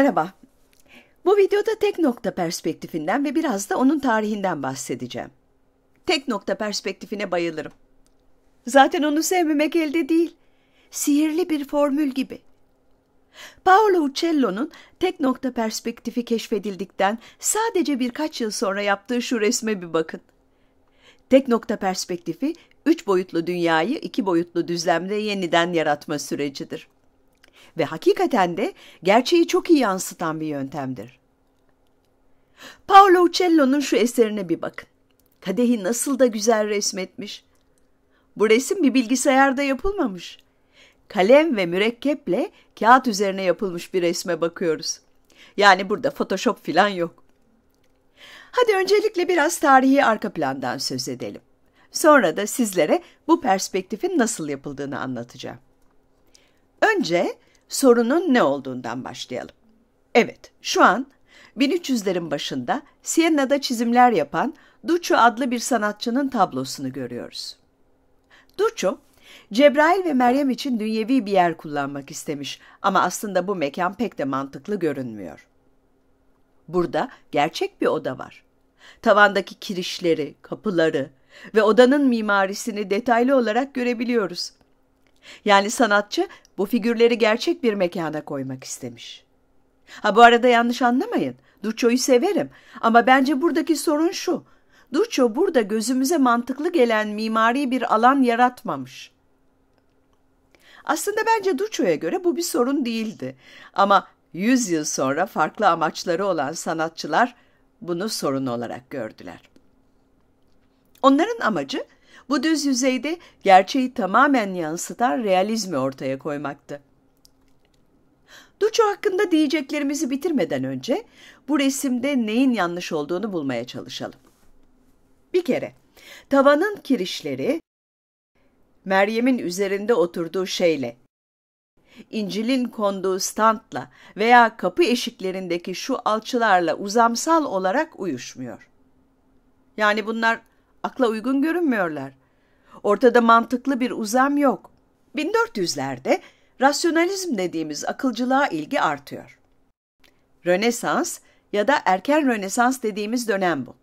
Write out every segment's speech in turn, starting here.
Merhaba. Bu videoda tek nokta perspektifinden ve biraz da onun tarihinden bahsedeceğim. Tek nokta perspektifine bayılırım. Zaten onu sevmemek elde değil. Sihirli bir formül gibi. Paolo Uccello'nun tek nokta perspektifi keşfedildikten sadece birkaç yıl sonra yaptığı şu resme bir bakın. Tek nokta perspektifi, üç boyutlu dünyayı iki boyutlu düzlemde yeniden yaratma sürecidir ve hakikaten de gerçeği çok iyi yansıtan bir yöntemdir. Paolo Uccello'nun şu eserine bir bakın. Kadehi nasıl da güzel resmetmiş. Bu resim bir bilgisayarda yapılmamış. Kalem ve mürekkeple kağıt üzerine yapılmış bir resme bakıyoruz. Yani burada Photoshop filan yok. Hadi öncelikle biraz tarihi arka plandan söz edelim. Sonra da sizlere bu perspektifin nasıl yapıldığını anlatacağım. Önce sorunun ne olduğundan başlayalım. Evet, şu an 1300'lerin başında Siena'da çizimler yapan Duccio adlı bir sanatçının tablosunu görüyoruz. Duccio, Cebrail ve Meryem için dünyevi bir yer kullanmak istemiş ama aslında bu mekan pek de mantıklı görünmüyor. Burada gerçek bir oda var. Tavandaki kirişleri, kapıları ve odanın mimarisini detaylı olarak görebiliyoruz. Yani sanatçı bu figürleri gerçek bir mekana koymak istemiş. Ha bu arada yanlış anlamayın. Duço'yu severim ama bence buradaki sorun şu. Duço burada gözümüze mantıklı gelen mimari bir alan yaratmamış. Aslında bence Duço'ya göre bu bir sorun değildi. Ama 100 yıl sonra farklı amaçları olan sanatçılar bunu sorun olarak gördüler. Onların amacı bu düz yüzeyde gerçeği tamamen yansıtan realizmi ortaya koymaktı. Duço hakkında diyeceklerimizi bitirmeden önce bu resimde neyin yanlış olduğunu bulmaya çalışalım. Bir kere tavanın kirişleri Meryem'in üzerinde oturduğu şeyle, İncil'in konduğu standla veya kapı eşiklerindeki şu alçılarla uzamsal olarak uyuşmuyor. Yani bunlar akla uygun görünmüyorlar. Ortada mantıklı bir uzam yok. 1400'lerde rasyonalizm dediğimiz akılcılığa ilgi artıyor. Rönesans ya da erken Rönesans dediğimiz dönem bu.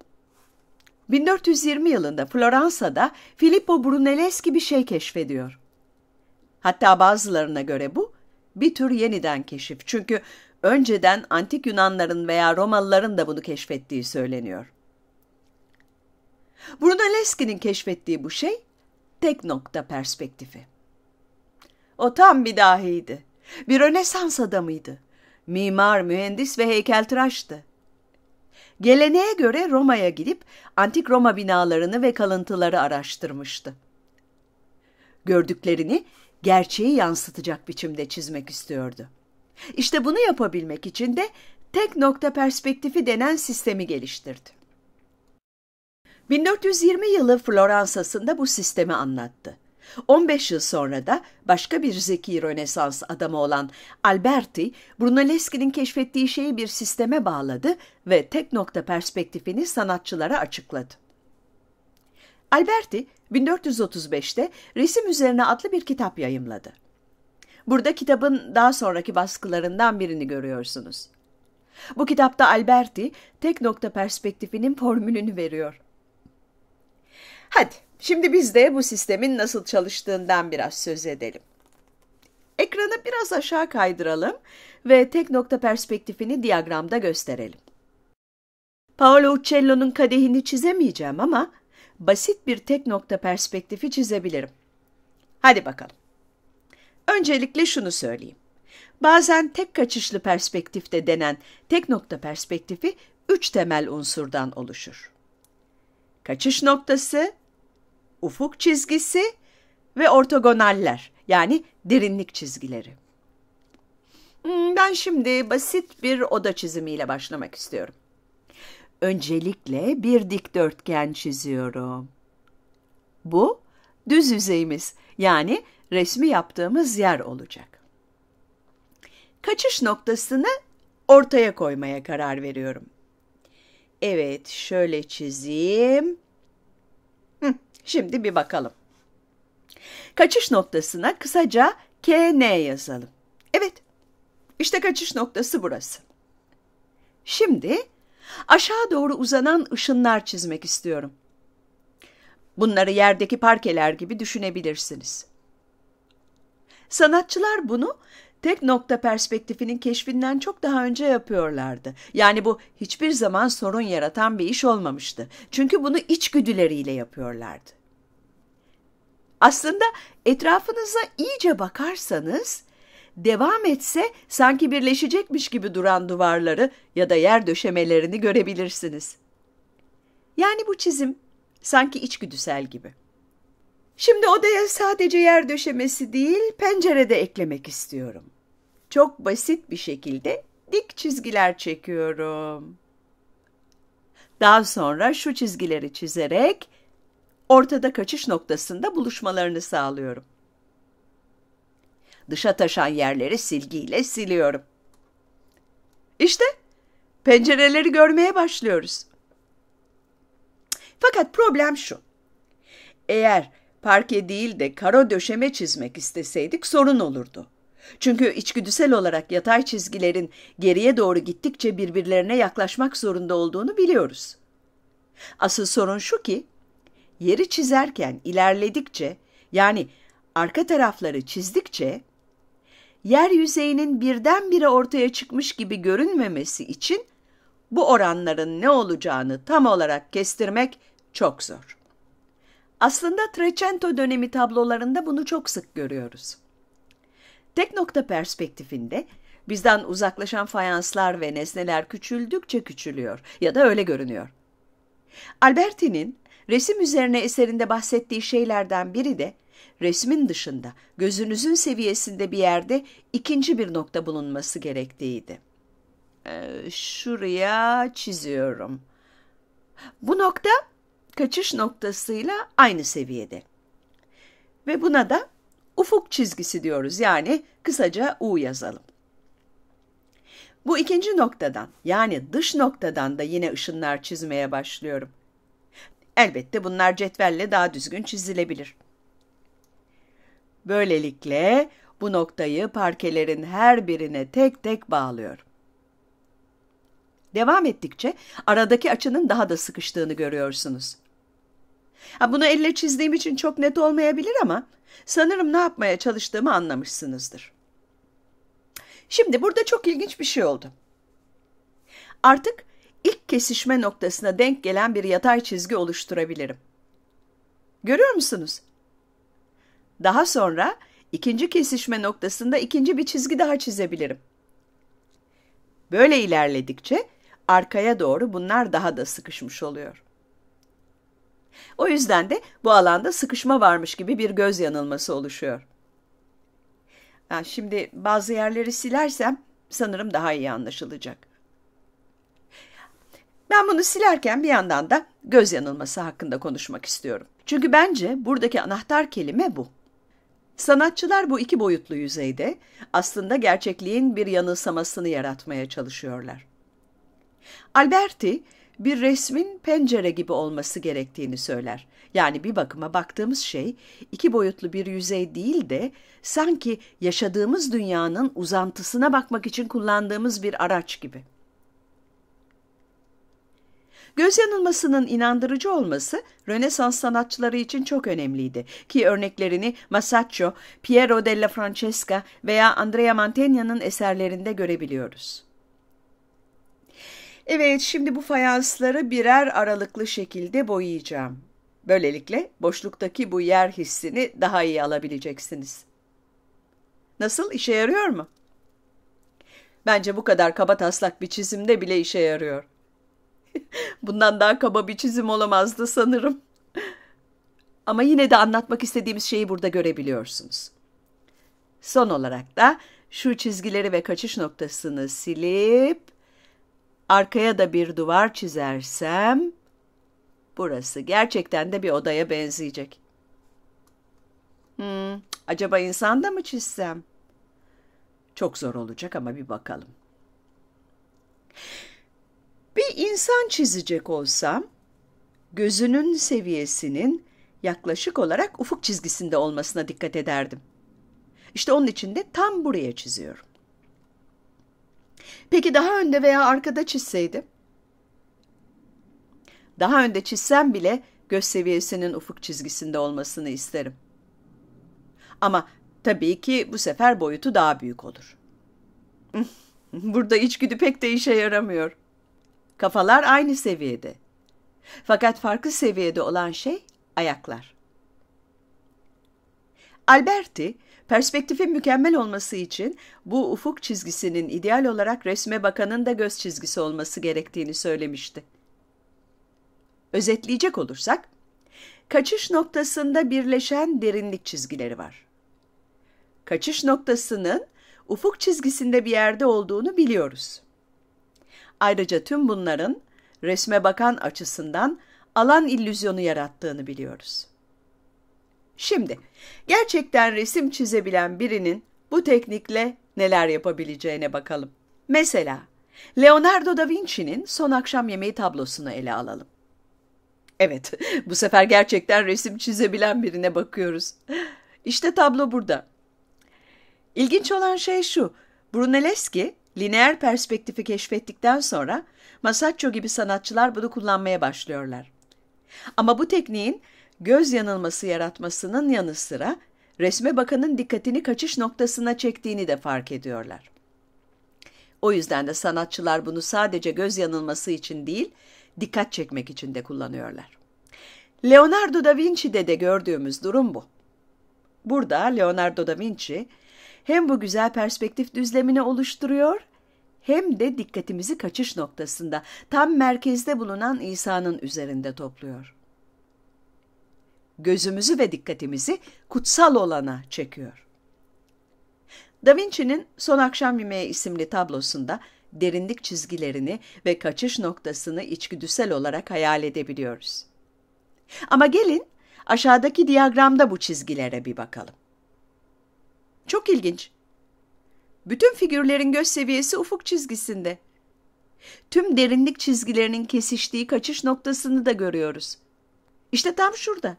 1420 yılında Floransa'da Filippo Brunelleschi bir şey keşfediyor. Hatta bazılarına göre bu bir tür yeniden keşif. Çünkü önceden antik Yunanların veya Romalıların da bunu keşfettiği söyleniyor. Brunelleschi'nin keşfettiği bu şey tek nokta perspektifi. O tam bir dahiydi. Bir Rönesans adamıydı. Mimar, mühendis ve heykeltıraştı. Geleneğe göre Roma'ya gidip antik Roma binalarını ve kalıntıları araştırmıştı. Gördüklerini gerçeği yansıtacak biçimde çizmek istiyordu. İşte bunu yapabilmek için de tek nokta perspektifi denen sistemi geliştirdi. 1420 yılı Floransa'sında bu sistemi anlattı. 15 yıl sonra da başka bir zeki Rönesans adamı olan Alberti, Brunelleschi'nin keşfettiği şeyi bir sisteme bağladı ve tek nokta perspektifini sanatçılara açıkladı. Alberti, 1435'te Resim Üzerine adlı bir kitap yayımladı. Burada kitabın daha sonraki baskılarından birini görüyorsunuz. Bu kitapta Alberti, tek nokta perspektifinin formülünü veriyor. Hadi şimdi biz de bu sistemin nasıl çalıştığından biraz söz edelim. Ekranı biraz aşağı kaydıralım ve tek nokta perspektifini diyagramda gösterelim. Paolo Uccello'nun kadehini çizemeyeceğim ama basit bir tek nokta perspektifi çizebilirim. Hadi bakalım. Öncelikle şunu söyleyeyim. Bazen tek kaçışlı perspektifte denen tek nokta perspektifi üç temel unsurdan oluşur. Kaçış noktası, ufuk çizgisi ve ortogonaller yani derinlik çizgileri. Hmm, ben şimdi basit bir oda çizimiyle başlamak istiyorum. Öncelikle bir dikdörtgen çiziyorum. Bu düz yüzeyimiz yani resmi yaptığımız yer olacak. Kaçış noktasını ortaya koymaya karar veriyorum. Evet, şöyle çizeyim. Şimdi bir bakalım. Kaçış noktasına kısaca KN yazalım. Evet, işte kaçış noktası burası. Şimdi aşağı doğru uzanan ışınlar çizmek istiyorum. Bunları yerdeki parkeler gibi düşünebilirsiniz. Sanatçılar bunu tek nokta perspektifinin keşfinden çok daha önce yapıyorlardı. Yani bu hiçbir zaman sorun yaratan bir iş olmamıştı. Çünkü bunu içgüdüleriyle yapıyorlardı. Aslında etrafınıza iyice bakarsanız devam etse sanki birleşecekmiş gibi duran duvarları ya da yer döşemelerini görebilirsiniz. Yani bu çizim sanki içgüdüsel gibi. Şimdi odaya sadece yer döşemesi değil, pencere de eklemek istiyorum. Çok basit bir şekilde dik çizgiler çekiyorum. Daha sonra şu çizgileri çizerek ortada kaçış noktasında buluşmalarını sağlıyorum. Dışa taşan yerleri silgiyle siliyorum. İşte pencereleri görmeye başlıyoruz. Fakat problem şu. Eğer parke değil de karo döşeme çizmek isteseydik sorun olurdu. Çünkü içgüdüsel olarak yatay çizgilerin geriye doğru gittikçe birbirlerine yaklaşmak zorunda olduğunu biliyoruz. Asıl sorun şu ki Yeri çizerken ilerledikçe yani arka tarafları çizdikçe yer yüzeyinin birdenbire ortaya çıkmış gibi görünmemesi için bu oranların ne olacağını tam olarak kestirmek çok zor. Aslında Trecento dönemi tablolarında bunu çok sık görüyoruz. Tek nokta perspektifinde bizden uzaklaşan fayanslar ve nesneler küçüldükçe küçülüyor ya da öyle görünüyor. Alberti'nin Resim üzerine eserinde bahsettiği şeylerden biri de resmin dışında gözünüzün seviyesinde bir yerde ikinci bir nokta bulunması gerektiğiydi. Ee, şuraya çiziyorum. Bu nokta kaçış noktasıyla aynı seviyede. Ve buna da ufuk çizgisi diyoruz yani kısaca U yazalım. Bu ikinci noktadan yani dış noktadan da yine ışınlar çizmeye başlıyorum. Elbette bunlar cetvelle daha düzgün çizilebilir. Böylelikle bu noktayı parkelerin her birine tek tek bağlıyor. Devam ettikçe aradaki açının daha da sıkıştığını görüyorsunuz. Ha, bunu elle çizdiğim için çok net olmayabilir ama sanırım ne yapmaya çalıştığımı anlamışsınızdır. Şimdi burada çok ilginç bir şey oldu. Artık ilk kesişme noktasına denk gelen bir yatay çizgi oluşturabilirim. Görüyor musunuz? Daha sonra ikinci kesişme noktasında ikinci bir çizgi daha çizebilirim. Böyle ilerledikçe arkaya doğru bunlar daha da sıkışmış oluyor. O yüzden de bu alanda sıkışma varmış gibi bir göz yanılması oluşuyor. Ha, şimdi bazı yerleri silersem sanırım daha iyi anlaşılacak. Ben bunu silerken bir yandan da göz yanılması hakkında konuşmak istiyorum. Çünkü bence buradaki anahtar kelime bu. Sanatçılar bu iki boyutlu yüzeyde aslında gerçekliğin bir yanılsamasını yaratmaya çalışıyorlar. Alberti bir resmin pencere gibi olması gerektiğini söyler. Yani bir bakıma baktığımız şey iki boyutlu bir yüzey değil de sanki yaşadığımız dünyanın uzantısına bakmak için kullandığımız bir araç gibi.'' Göz yanılmasının inandırıcı olması Rönesans sanatçıları için çok önemliydi ki örneklerini Masaccio, Piero della Francesca veya Andrea Mantegna'nın eserlerinde görebiliyoruz. Evet, şimdi bu fayansları birer aralıklı şekilde boyayacağım. Böylelikle boşluktaki bu yer hissini daha iyi alabileceksiniz. Nasıl, işe yarıyor mu? Bence bu kadar kaba taslak bir çizimde bile işe yarıyor. Bundan daha kaba bir çizim olamazdı sanırım. Ama yine de anlatmak istediğimiz şeyi burada görebiliyorsunuz. Son olarak da şu çizgileri ve kaçış noktasını silip arkaya da bir duvar çizersem burası gerçekten de bir odaya benzeyecek. Hmm, acaba insan da mı çizsem? Çok zor olacak ama bir bakalım insan çizecek olsam gözünün seviyesinin yaklaşık olarak ufuk çizgisinde olmasına dikkat ederdim. İşte onun için de tam buraya çiziyorum. Peki daha önde veya arkada çizseydim? Daha önde çizsem bile göz seviyesinin ufuk çizgisinde olmasını isterim. Ama tabii ki bu sefer boyutu daha büyük olur. Burada içgüdü pek de işe yaramıyor.'' Kafalar aynı seviyede. Fakat farklı seviyede olan şey ayaklar. Alberti, perspektifin mükemmel olması için bu ufuk çizgisinin ideal olarak resme bakanın da göz çizgisi olması gerektiğini söylemişti. Özetleyecek olursak, kaçış noktasında birleşen derinlik çizgileri var. Kaçış noktasının ufuk çizgisinde bir yerde olduğunu biliyoruz. Ayrıca tüm bunların resme bakan açısından alan illüzyonu yarattığını biliyoruz. Şimdi gerçekten resim çizebilen birinin bu teknikle neler yapabileceğine bakalım. Mesela Leonardo da Vinci'nin Son Akşam Yemeği tablosunu ele alalım. Evet, bu sefer gerçekten resim çizebilen birine bakıyoruz. İşte tablo burada. İlginç olan şey şu, Brunelleschi Lineer perspektifi keşfettikten sonra Masaccio gibi sanatçılar bunu kullanmaya başlıyorlar. Ama bu tekniğin göz yanılması yaratmasının yanı sıra resme bakanın dikkatini kaçış noktasına çektiğini de fark ediyorlar. O yüzden de sanatçılar bunu sadece göz yanılması için değil, dikkat çekmek için de kullanıyorlar. Leonardo da Vinci'de de gördüğümüz durum bu. Burada Leonardo da Vinci hem bu güzel perspektif düzlemini oluşturuyor hem de dikkatimizi kaçış noktasında tam merkezde bulunan İsa'nın üzerinde topluyor. Gözümüzü ve dikkatimizi kutsal olana çekiyor. Da Vinci'nin Son Akşam Yemeği isimli tablosunda derinlik çizgilerini ve kaçış noktasını içgüdüsel olarak hayal edebiliyoruz. Ama gelin aşağıdaki diyagramda bu çizgilere bir bakalım. Çok ilginç. Bütün figürlerin göz seviyesi ufuk çizgisinde. Tüm derinlik çizgilerinin kesiştiği kaçış noktasını da görüyoruz. İşte tam şurada.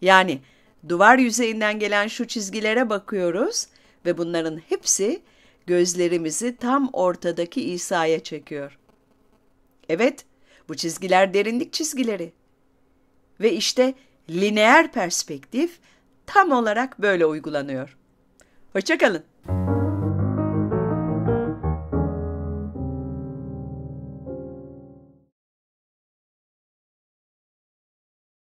Yani duvar yüzeyinden gelen şu çizgilere bakıyoruz ve bunların hepsi gözlerimizi tam ortadaki İsa'ya çekiyor. Evet, bu çizgiler derinlik çizgileri. Ve işte lineer perspektif tam olarak böyle uygulanıyor. Hoşçakalın.